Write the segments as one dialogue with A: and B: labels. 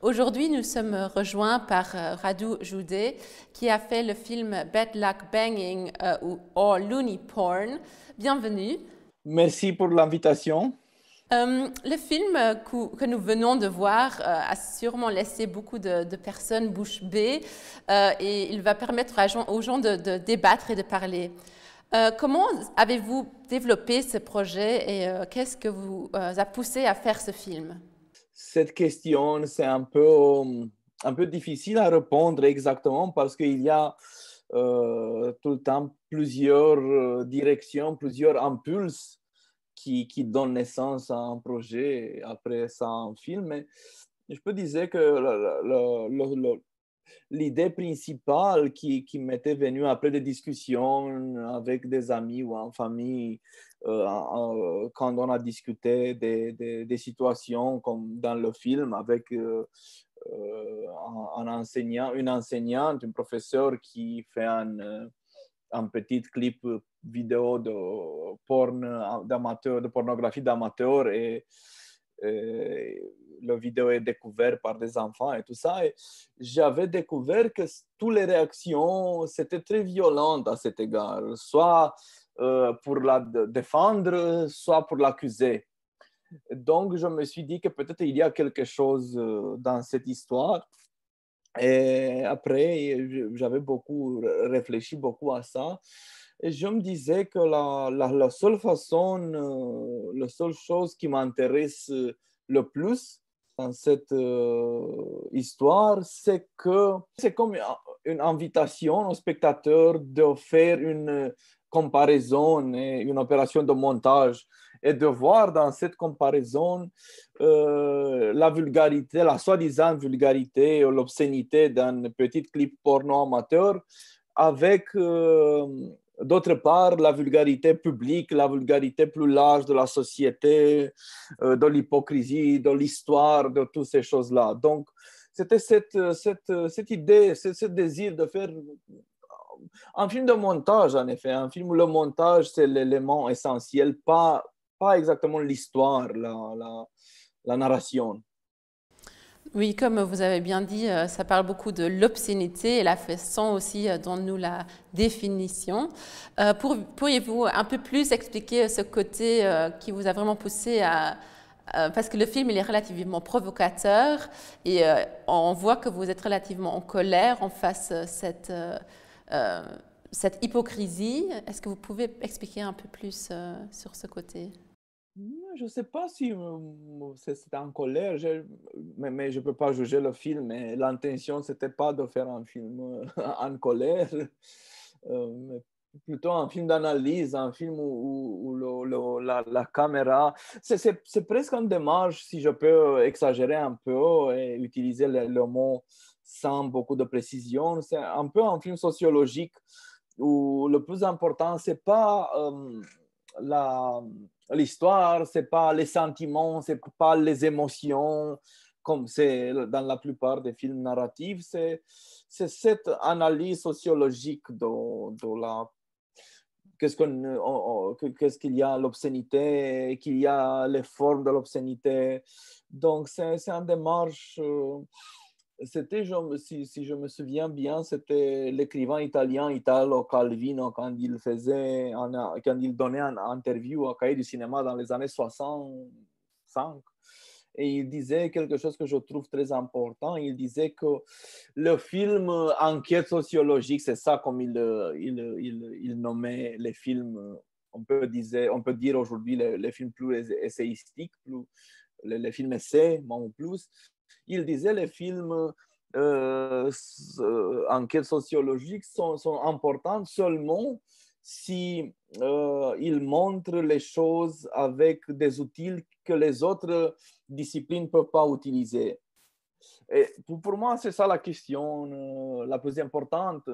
A: Aujourd'hui, nous sommes rejoints par Radou euh, Radu Joudé, qui a fait le film Bad Luck Banging euh, ou All Looney Porn. Bienvenue.
B: Merci pour l'invitation.
A: Euh, le film que, nous venons de voir a sûrement laissé beaucoup de, personnes bouche bée et il va permettre aux gens de, de, débattre et de parler. comment avez-vous développé ce projet et qu'est-ce que vous a poussé à faire ce film
B: cette question, c'est un peu, euh, un peu difficile à répondre exactement parce qu'il y a euh, tout le temps plusieurs euh, directions, plusieurs impulses qui, qui, donnent naissance à un projet, après ça un film. Mais je peux dire que le, l'idée principale qui, qui m'était venue après des discussions avec des amis ou en famille, euh, quand on a discuté des, situations comme dans le film avec euh, euh, un, enseignant, une enseignante, un professeur qui fait un un petit clip vidéo de porn d'amateur, de pornographie d'amateur et euh, la vidéo est découverte par des enfants et tout ça. Et j'avais découvert que toutes les réactions, c'était très violente à cet égard, soit euh, pour la défendre, soit pour l'accuser. Donc, je me suis dit que peut-être il y a quelque chose euh, dans cette histoire. Et après, j'avais beaucoup réfléchi beaucoup à ça. Et je me disais que la, la, seule façon, euh, la seule chose qui m'intéresse euh, le plus dans cette euh, histoire, c'est que c'est comme une invitation au spectateur de faire une comparaison et une opération de montage et de voir dans cette comparaison la vulgarité, la soi-disant vulgarité ou l'obscénité d'un petit clip porno amateur avec D'autre part, la vulgarité publique, la vulgarité plus large de la société, euh, de l'hypocrisie, de l'histoire, de toutes ces choses-là. Donc, c'était cette, idée, ce, désir de faire un film de montage, en effet. Un film où le montage, c'est l'élément essentiel, pas, exactement l'histoire, la narration.
A: Oui, comme vous avez bien dit, euh, ça parle beaucoup de l'obscénité et la façon aussi euh, dont nous la définissons. Euh, pourriez-vous un peu plus expliquer ce côté qui vous a vraiment poussé à... parce que le film, il est relativement provocateur et on voit que vous êtes relativement en colère en face de cette, cette hypocrisie. Est-ce que vous pouvez expliquer un peu plus sur ce côté
B: je ne sais pas si euh, c'était en colère, mais, je ne peux pas juger le film. L'intention, ce n'était pas de faire un film euh, en colère, euh, mais plutôt un film d'analyse, un film où, la, caméra... C'est presque une démarche, si je peux exagérer un peu et utiliser le, mot sans beaucoup de précision. C'est un peu un film sociologique où le plus important, ce n'est pas l'histoire, ce n'est pas les sentiments, ce n'est pas les émotions, comme c'est dans la plupart des films narratifs. C'est cette analyse sociologique de, la qu'est-ce qu'est-ce qu'il y a l'obscénité, qu'il y a les formes de l'obscénité. Donc, c'est une démarche euh, c'était, si, si, je me souviens bien, c'était l'écrivain italien Italo Calvino quand il, faisait quand il donnait une interview au Cahiers du cinéma dans les années 65. Et il disait quelque chose que je trouve très important. Il disait que le film enquête sociologique, c'est ça comme il, il, il, nommait les films, on peut, on peut dire aujourd'hui les, films plus essayistiques, plus, les, les films essais, moins ou plus il disait les films euh, euh quête sociologique sont, sont importantes seulement si euh, ils montrent les choses avec des outils que les autres disciplines ne peuvent pas utiliser. Et pour moi, c'est ça la question euh, la plus importante,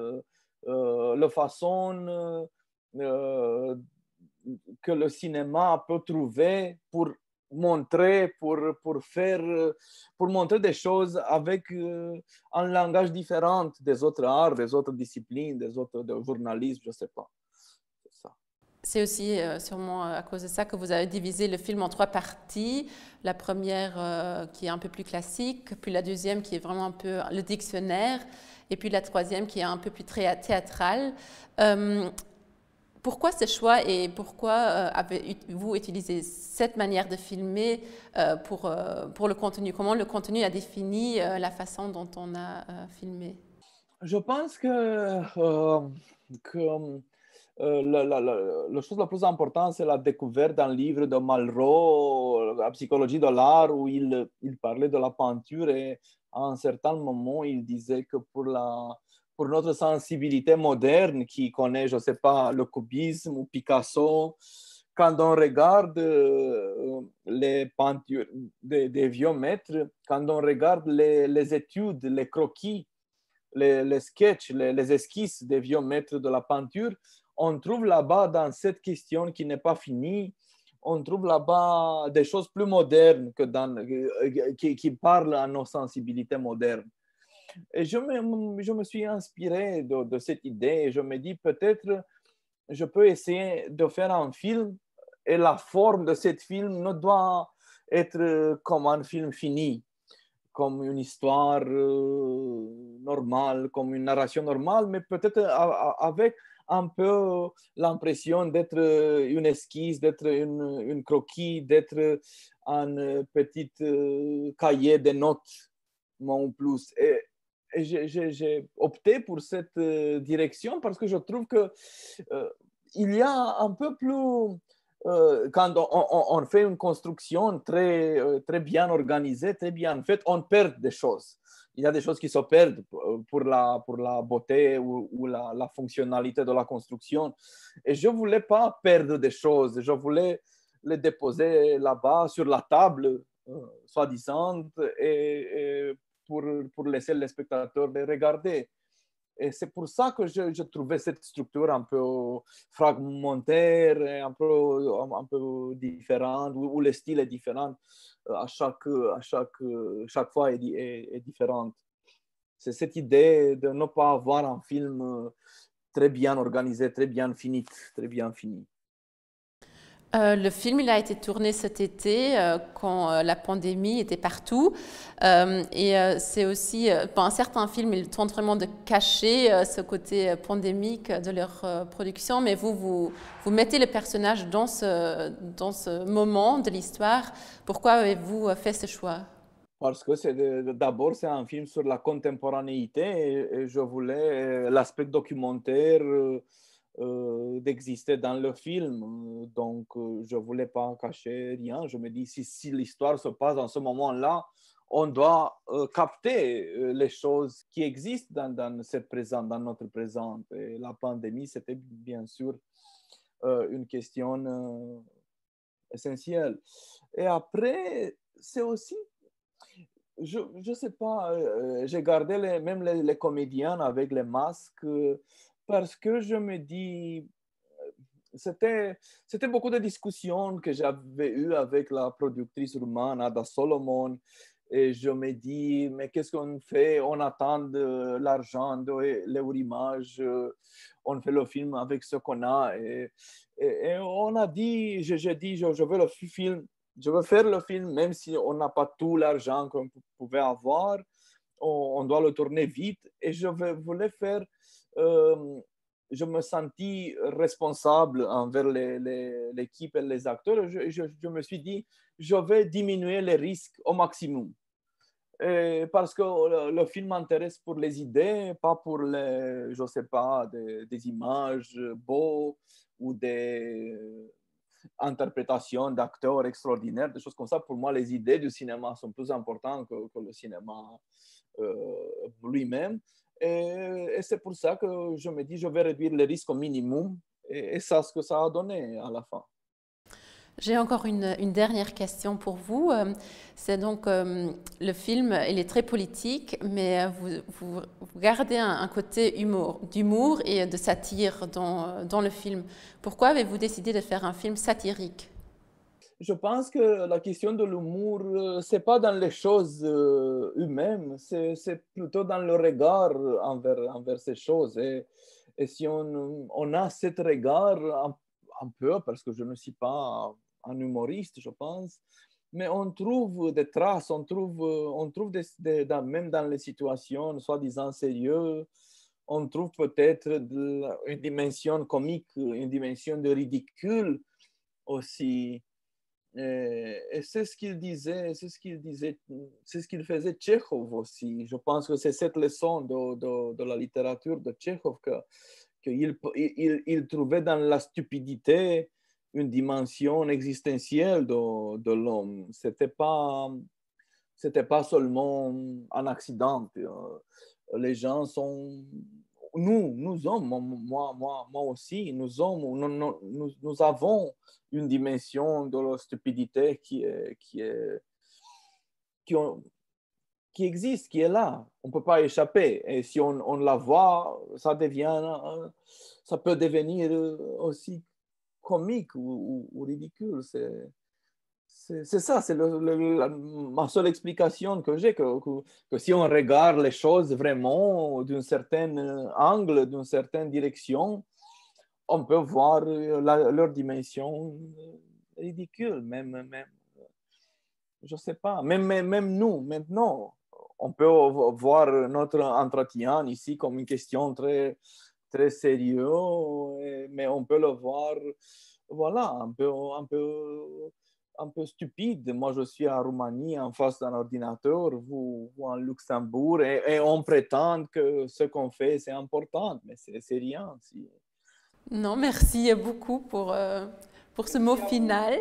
B: la façon que le cinéma peut trouver pour montrer, pour, pour faire, pour montrer des choses avec euh, un langage différent des autres arts, des autres disciplines, des autres de je ne sais pas.
A: C'est aussi euh, sûrement à cause de ça que vous avez divisé le film en trois parties. La première euh, qui est un peu plus classique, puis la deuxième qui est vraiment un peu le dictionnaire, et puis la troisième qui est un peu plus théâtrale. Pourquoi ce choix et pourquoi euh, avez-vous utilisé cette manière de filmer euh, pour, euh, pour le contenu Comment le contenu a défini la façon dont on a filmé
B: Je pense que, que la, chose la plus importante, c'est la découverte d'un livre de Malraux, La psychologie de l'art, où il, il parlait de la peinture et à un certain moment, il disait que pour la pour notre sensibilité moderne qui connaît, je ne sais pas, le cubisme ou Picasso, quand on regarde euh, les peintures des, vieux maîtres, quand on regarde les, études, les croquis, les, sketches, les, esquisses des vieux maîtres de la peinture, on trouve là-bas, dans cette question qui n'est pas finie, on trouve là-bas des choses plus modernes que dans, euh, euh, qui parlent à nos sensibilités modernes je me, je me suis inspiré de, cette idée et je me dis peut-être je peux essayer de faire un film et la forme de ce film ne doit être comme un film fini, comme une histoire euh, normale, comme une narration normale, mais peut-être avec un peu l'impression d'être une esquisse, d'être une, une, croquis, d'être un petit euh, cahier de notes, ou plus. Et, j'ai opté pour cette euh, direction parce que je trouve que euh, il y a un peu plus euh, quand on, fait une construction très, très bien organisée, très bien faite, on perd des choses. Il y a des choses qui se perdent pour la, pour la beauté ou, la, fonctionnalité de la construction. Et je ne voulais pas perdre des choses. Je voulais les déposer là-bas sur la table, soi-disant, et, et, pour, pour laisser les spectateurs les regarder. Et c'est pour ça que je, je, trouvais cette structure un peu fragmentaire, un peu, un, peu différente, où, le style est différent, euh, à chaque, à chaque, chaque fois est, est, est différente. C'est cette idée de ne pas avoir un film euh, très bien organisé, très bien fini, très bien fini.
A: Euh, le film, il a été tourné cet été euh, quand euh, la pandémie était partout. et c'est aussi, pour un certain film, ils tentent vraiment de cacher ce côté pandémique de leur production. Mais vous, vous, vous, mettez le personnage dans ce, dans ce moment de l'histoire. Pourquoi avez-vous fait ce choix
B: Parce que d'abord, c'est un film sur la contemporanéité et je voulais l'aspect documentaire. Euh, d'exister dans le film. Donc, euh, je ne voulais pas cacher rien. Je me dis, si, l'histoire se passe dans ce moment-là, on doit euh, capter les choses qui existent dans, cette présent, dans notre présent. Et la pandémie, c'était bien sûr une question essentielle. Et après, c'est aussi, je ne sais pas, j'ai gardé les, même les, comédiens avec les masques parce que je me dis, euh, c'était, c'était beaucoup de discussions que j'avais eues avec la productrice roumaine Ada Solomon. Et je me dis, mais qu'est-ce qu'on fait On attend l'argent, de l'eurimage, euh, on fait le film avec ce qu'on a. Et, on a dit, je, dit, dis, je, veux le film, je veux faire le film, même si on n'a pas tout l'argent qu'on pouvait avoir, on, doit le tourner vite. Et je voulais faire euh, je me sentis responsable envers l'équipe et les acteurs. Je, je, me suis dit, je vais diminuer les risques au maximum. parce que le, film m'intéresse pour les idées, pas pour les, je sais pas, des, images beaux ou des interprétations d'acteurs extraordinaires, des choses comme ça. Pour moi, les idées du cinéma sont plus importantes que, le cinéma euh, lui-même. Et, c'est pour ça que je me dis, je vais réduire les risques au minimum. Et, c'est ça, ce que ça a donné à la fin.
A: J'ai encore une, dernière question pour vous. Euh, c'est donc euh, le film, il est très politique, mais vous, gardez un, côté d'humour et de satire dans le film. Pourquoi avez-vous décidé de faire un film satirique
B: je pense que la question de l'humour, euh, c'est pas dans les choses euh, humaines, c'est plutôt dans le regard envers, envers ces choses. Et, si on, on, a cet regard, un, peu, parce que je ne suis pas un humoriste, je pense, mais on trouve des traces, on trouve, euh, on trouve même dans les situations soi-disant sérieuses, on trouve peut-être une dimension comique, une dimension de ridicule aussi. Euh, et, c'est ce qu'il disait, c'est ce qu'il disait, c'est ce qu'il faisait Tchekhov aussi. Je pense que c'est cette leçon de, de, la littérature de Tchekhov que, qu'il il, il, trouvait dans la stupidité une dimension existentielle de, de l'homme. C'était pas c'était pas seulement un accident. Euh, les gens sont nous, nous hommes, moi, moi, moi aussi, nous hommes, nous, nous, avons une dimension de la stupidité qui est, qui est, qui, existe, qui est là. On ne peut pas échapper. Et si on, la voit, ça devient, ça peut devenir aussi comique ou, ou ridicule. C'est, c'est ça, c'est ma seule explication que j'ai, que, si on regarde les choses vraiment d'un certain euh, angle, d'une certaine direction, on peut voir euh, leur dimension euh, ridicule, même, même je sais pas, même, même, nous, maintenant, on peut voir notre entretien ici comme une question très, très sérieuse, mais on peut le voir, voilà, un peu... Un peu un peu stupide. Moi, je suis en Roumanie en face d'un ordinateur, vous, ou en Luxembourg, et, on prétend que ce qu'on fait, c'est important, mais c'est rien.
A: Non, merci beaucoup pour, euh,
B: pour ce mot final.